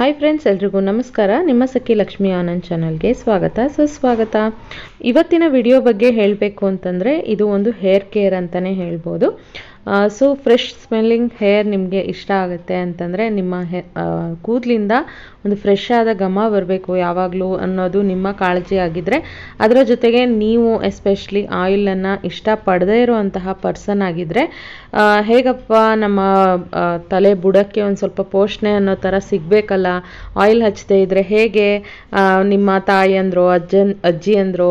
hi friends ಎಲ್ರಿಗೂ ನಮಸ್ಕಾರ ನಿಮ್ಮ ಸಖಿ ಲಕ್ಷ್ಮಿ ಆನಂದ್ ಚಾನಲ್ಗೆ ಸ್ವಾಗತ ಸುಸ್ವಾಗತ ಇವತ್ತಿನ ವಿಡಿಯೋ ಬಗ್ಗೆ ಹೇಳಬೇಕು ಅಂತಂದರೆ ಇದು ಒಂದು ಹೇರ್ ಕೇರ್ ಅಂತಲೇ ಹೇಳ್ಬೋದು ಸೊ ಫ್ರೆಶ್ ಸ್ಮೆಲ್ಲಿಂಗ್ ಹೇರ್ ನಿಮಗೆ ಇಷ್ಟ ಆಗುತ್ತೆ ಅಂತಂದರೆ ನಿಮ್ಮ ಕೂದಲಿಂದ ಒಂದು ಫ್ರೆಶ್ ಆದ ಘಮ ಬರಬೇಕು ಯಾವಾಗಲೂ ಅನ್ನೋದು ನಿಮ್ಮ ಕಾಳಜಿ ಆಗಿದ್ರೆ ಅದರ ಜೊತೆಗೆ ನೀವು ಎಸ್ಪೆಷಲಿ ಆಯಿಲನ್ನು ಇಷ್ಟಪಡದೇ ಇರುವಂತಹ ಪರ್ಸನ್ ಆಗಿದ್ದರೆ ಹೇಗಪ್ಪ ನಮ್ಮ ತಲೆ ಬುಡಕ್ಕೆ ಒಂದು ಸ್ವಲ್ಪ ಪೋಷಣೆ ಅನ್ನೋ ಥರ ಸಿಗಬೇಕಲ್ಲ ಆಯಿಲ್ ಹಚ್ಚದೇ ಇದ್ದರೆ ಹೇಗೆ ನಿಮ್ಮ ತಾಯಿ ಅಂದರು ಅಜ್ಜನ್ ಅಜ್ಜಿ ಅಂದರು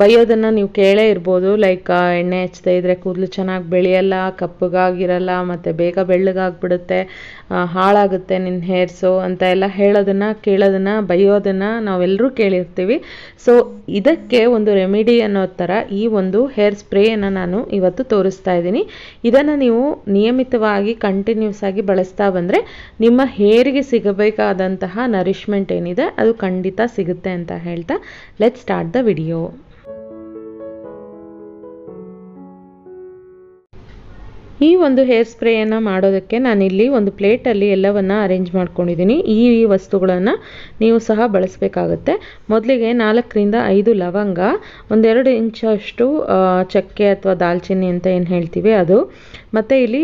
ಬೈಯೋದನ್ನು ನೀವು ಕೇಳೇ ಇರ್ಬೋದು ಲೈಕ್ ಎಣ್ಣೆ ಹಚ್ತಾ ಇದ್ದರೆ ಕೂದಲು ಚೆನ್ನಾಗಿ ಬೆಳೆಯಲ್ಲ ಕಪ್ಪಗಾಗಿರಲ್ಲ ಮತ್ತು ಬೇಗ ಬೆಳ್ಳಗಾಗ್ಬಿಡುತ್ತೆ ಹಾಳಾಗುತ್ತೆ ನಿನ್ನ ಹೇರ್ಸು ಅಂತ ಎಲ್ಲ ಹೇಳೋದನ್ನು ಕೇಳೋದನ್ನು ಬೈಯೋದನ್ನು ನಾವೆಲ್ಲರೂ ಕೇಳಿರ್ತೀವಿ ಸೊ ಇದಕ್ಕೆ ಒಂದು ರೆಮಿಡಿ ಅನ್ನೋ ಥರ ಈ ಒಂದು ಹೇರ್ ಸ್ಪ್ರೇಯನ್ನು ನಾನು ಇವತ್ತು ತೋರಿಸ್ತಾ ಇದ್ದೀನಿ ಇದನ್ನು ನೀವು ನಿಯಮಿತವಾಗಿ ಕಂಟಿನ್ಯೂಸ್ ಆಗಿ ಬಳಸ್ತಾ ಬಂದರೆ ನಿಮ್ಮ ಹೇರಿಗೆ ಸಿಗಬೇಕಾದಂತಹ ನರಿಶ್ಮೆಂಟ್ ಏನಿದೆ ಅದು ಖಂಡಿತ ಸಿಗುತ್ತೆ ಅಂತ ಹೇಳ್ತಾ ಲೆಟ್ ಸ್ಟಾರ್ಟ್ ದ ವಿಡಿಯೋ ಈ ಒಂದು ಹೇರ್ ಸ್ಪ್ರೇಯನ್ನು ಮಾಡೋದಕ್ಕೆ ನಾನಿಲ್ಲಿ ಒಂದು ಪ್ಲೇಟಲ್ಲಿ ಎಲ್ಲವನ್ನು ಅರೇಂಜ್ ಮಾಡ್ಕೊಂಡಿದ್ದೀನಿ ಈ ವಸ್ತುಗಳನ್ನು ನೀವು ಸಹ ಬಳಸಬೇಕಾಗುತ್ತೆ ಮೊದಲಿಗೆ ನಾಲ್ಕರಿಂದ ಐದು ಲವಂಗ ಒಂದೆರಡು ಇಂಚಷ್ಟು ಚಕ್ಕೆ ಅಥವಾ ದಾಲ್ಚಿನ್ನಿ ಅಂತ ಏನು ಹೇಳ್ತೀವಿ ಅದು ಮತ್ತು ಇಲ್ಲಿ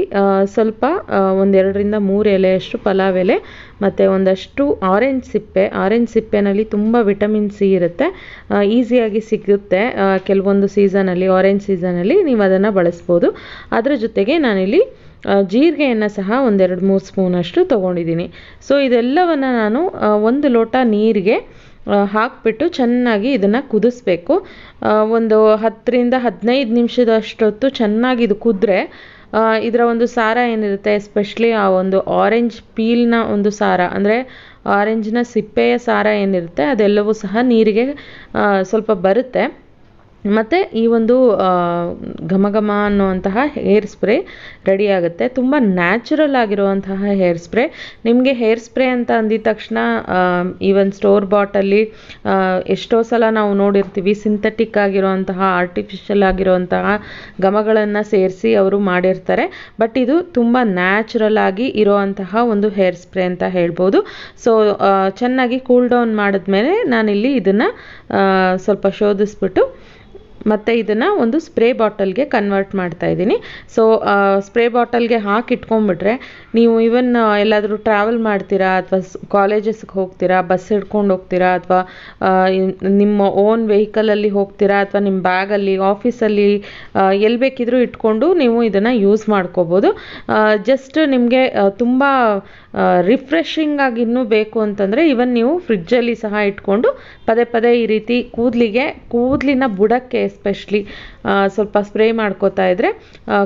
ಸ್ವಲ್ಪ ಒಂದೆರಡರಿಂದ ಮೂರು ಎಲೆಯಷ್ಟು ಪಲಾವ್ ಎಲೆ ಮತ್ತು ಒಂದಷ್ಟು ಆರೆಂಜ್ ಸಿಪ್ಪೆ ಆರೆಂಜ್ ಸಿಪ್ಪೆನಲ್ಲಿ ತುಂಬ ವಿಟಮಿನ್ ಸಿ ಇರುತ್ತೆ ಈಸಿಯಾಗಿ ಸಿಗುತ್ತೆ ಕೆಲವೊಂದು ಸೀಸನಲ್ಲಿ ಆರೆಂಜ್ ಸೀಸನಲ್ಲಿ ನೀವು ಅದನ್ನು ಬಳಸ್ಬೋದು ಅದರ ಜೊತೆಗೆ ನಾನಿಲ್ಲಿ ಜೀರಿಗೆಯನ್ನು ಸಹ ಒಂದೆರಡು ಮೂರು ಸ್ಪೂನಷ್ಟು ತೊಗೊಂಡಿದ್ದೀನಿ ಸೊ ಇದೆಲ್ಲವನ್ನು ನಾನು ಒಂದು ಲೋಟ ನೀರಿಗೆ ಹಾಕಿಬಿಟ್ಟು ಚೆನ್ನಾಗಿ ಇದನ್ನು ಕುದಿಸ್ಬೇಕು ಒಂದು ಹತ್ತರಿಂದ ಹದಿನೈದು ನಿಮಿಷದಷ್ಟೊತ್ತು ಚೆನ್ನಾಗಿ ಇದು ಕುದ್ರೆ ಇದರ ಒಂದು ಸಾರ ಏನಿರುತ್ತೆ ಎಸ್ಪೆಷಲಿ ಆ ಒಂದು ಆರೆಂಜ್ ಪೀಲ್ನ ಒಂದು ಸಾರ ಅಂದರೆ ಆರೆಂಜ್ನ ಸಿಪ್ಪೆಯ ಸಾರ ಏನಿರುತ್ತೆ ಅದೆಲ್ಲವೂ ಸಹ ನೀರಿಗೆ ಸ್ವಲ್ಪ ಬರುತ್ತೆ ಮತ್ತು ಈ ಒಂದು ಘಮ ಘಮ ಅನ್ನುವಂತಹ ಹೇರ್ ಸ್ಪ್ರೇ ರೆಡಿ ಆಗುತ್ತೆ ತುಂಬ ನ್ಯಾಚುರಲ್ ಆಗಿರುವಂತಹ ಹೇರ್ ಸ್ಪ್ರೇ ನಿಮಗೆ ಹೇರ್ ಸ್ಪ್ರೇ ಅಂತ ಅಂದಿದ ತಕ್ಷಣ ಈವನ್ ಸ್ಟೋರ್ ಬಾಟಲ್ಲಿ ಎಷ್ಟೋ ಸಲ ನಾವು ನೋಡಿರ್ತೀವಿ ಸಿಂಥೆಟಿಕ್ ಆಗಿರುವಂತಹ ಆರ್ಟಿಫಿಷಿಯಲ್ ಆಗಿರುವಂತಹ ಘಮಗಳನ್ನು ಸೇರಿಸಿ ಅವರು ಮಾಡಿರ್ತಾರೆ ಬಟ್ ಇದು ತುಂಬ ನ್ಯಾಚುರಲ್ ಆಗಿ ಇರುವಂತಹ ಒಂದು ಹೇರ್ ಸ್ಪ್ರೇ ಅಂತ ಹೇಳ್ಬೋದು ಸೊ ಚೆನ್ನಾಗಿ ಕೂಲ್ ಡೌನ್ ಮಾಡಿದ್ಮೇಲೆ ನಾನಿಲ್ಲಿ ಇದನ್ನು ಸ್ವಲ್ಪ ಶೋಧಿಸ್ಬಿಟ್ಟು ಮತ್ತು ಇದನ್ನು ಒಂದು ಸ್ಪ್ರೇ ಬಾಟಲ್ಗೆ ಕನ್ವರ್ಟ್ ಮಾಡ್ತಾ ಇದ್ದೀನಿ ಸೊ ಸ್ಪ್ರೇ ಬಾಟಲ್ಗೆ ಹಾಕಿ ನೀವು ಇವನ್ ಎಲ್ಲಾದರೂ ಟ್ರಾವೆಲ್ ಮಾಡ್ತೀರಾ ಅಥವಾ ಕಾಲೇಜಸ್ಗೆ ಹೋಗ್ತೀರಾ ಬಸ್ ಹಿಡ್ಕೊಂಡು ಹೋಗ್ತೀರಾ ಅಥವಾ ನಿಮ್ಮ ಓನ್ ವೆಹಿಕಲಲ್ಲಿ ಹೋಗ್ತೀರಾ ಅಥವಾ ನಿಮ್ಮ ಬ್ಯಾಗಲ್ಲಿ ಆಫೀಸಲ್ಲಿ ಎಲ್ಲಿ ಬೇಕಿದ್ರೂ ಇಟ್ಕೊಂಡು ನೀವು ಇದನ್ನು ಯೂಸ್ ಮಾಡ್ಕೋಬೋದು ಜಸ್ಟ್ ನಿಮಗೆ ತುಂಬ ರಿಫ್ರೆಶಿಂಗ್ ಆಗಿ ಇನ್ನೂ ಬೇಕು ಅಂತಂದರೆ ಇವನ್ ನೀವು ಫ್ರಿಜ್ಜಲ್ಲಿ ಸಹ ಇಟ್ಕೊಂಡು ಪದೇ ಪದೇ ಈ ರೀತಿ ಕೂದಲಿಗೆ ಕೂದಲಿನ ಬುಡಕ್ಕೆ ಎಸ್ಪೆಷಲಿ ಸ್ವಲ್ಪ ಸ್ಪ್ರೇ ಮಾಡ್ಕೋತಾ ಇದ್ದರೆ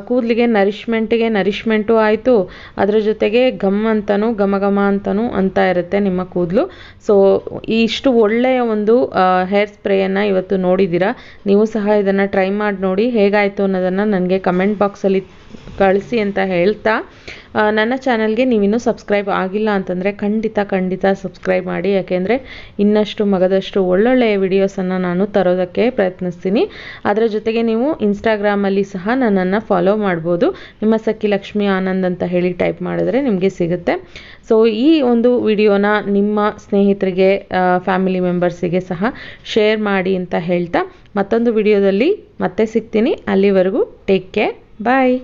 ಕೂದಲಿಗೆ ನರಿಷ್ಮೆಂಟಿಗೆ ನರಿಷ್ಮೆಂಟು ಆಯಿತು ಅದರ ಜೊತೆಗೆ ಘಮ್ ಅಂತನೂ ಘಮ ಘಮ ಅಂತನೂ ಅಂತ ಇರುತ್ತೆ ನಿಮ್ಮ ಕೂದಲು ಸೊ ಇಷ್ಟು ಒಳ್ಳೆಯ ಒಂದು ಹೇರ್ ಸ್ಪ್ರೇಯನ್ನು ಇವತ್ತು ನೋಡಿದ್ದೀರಾ ನೀವು ಸಹ ಇದನ್ನು ಟ್ರೈ ಮಾಡಿ ನೋಡಿ ಹೇಗಾಯಿತು ಅನ್ನೋದನ್ನು ನನಗೆ ಕಮೆಂಟ್ ಬಾಕ್ಸಲ್ಲಿ ಕಳಿಸಿ ಅಂತ ಹೇಳ್ತಾ ನನ್ನ ಚಾನಲ್ಗೆ ನೀವಿನ್ನೂ ಸಬ್ಸ್ಕ್ರೈಬ್ ಆಗಿಲ್ಲ ಅಂತಂದರೆ ಖಂಡಿತ ಖಂಡಿತ ಸಬ್ಸ್ಕ್ರೈಬ್ ಮಾಡಿ ಯಾಕೆಂದರೆ ಇನ್ನಷ್ಟು ಮಗದಷ್ಟು ಒಳ್ಳೊಳ್ಳೆಯ ವಿಡಿಯೋಸನ್ನು ನಾನು ತರೋದಕ್ಕೆ ಪ್ರಯತ್ನಿಸ್ತೀನಿ ಅದರ ಜೊತೆಗೆ ನೀವು ಇನ್ಸ್ಟಾಗ್ರಾಮಲ್ಲಿ ಸಹ ನನ್ನನ್ನು ಫಾಲೋ ಮಾಡ್ಬೋದು ನಿಮ್ಮ ಸಖಿ ಲಕ್ಷ್ಮಿ ಆನಂದ್ ಅಂತ ಹೇಳಿ ಟೈಪ್ ಮಾಡಿದ್ರೆ ನಿಮಗೆ ಸಿಗುತ್ತೆ ಸೊ ಈ ಒಂದು ವಿಡಿಯೋನ ನಿಮ್ಮ ಸ್ನೇಹಿತರಿಗೆ ಫ್ಯಾಮಿಲಿ ಮೆಂಬರ್ಸಿಗೆ ಸಹ ಶೇರ್ ಮಾಡಿ ಅಂತ ಹೇಳ್ತಾ ಮತ್ತೊಂದು ವಿಡಿಯೋದಲ್ಲಿ ಮತ್ತೆ ಸಿಗ್ತೀನಿ ಅಲ್ಲಿವರೆಗೂ ಟೇಕ್ ಕೇರ್ ಬಾಯ್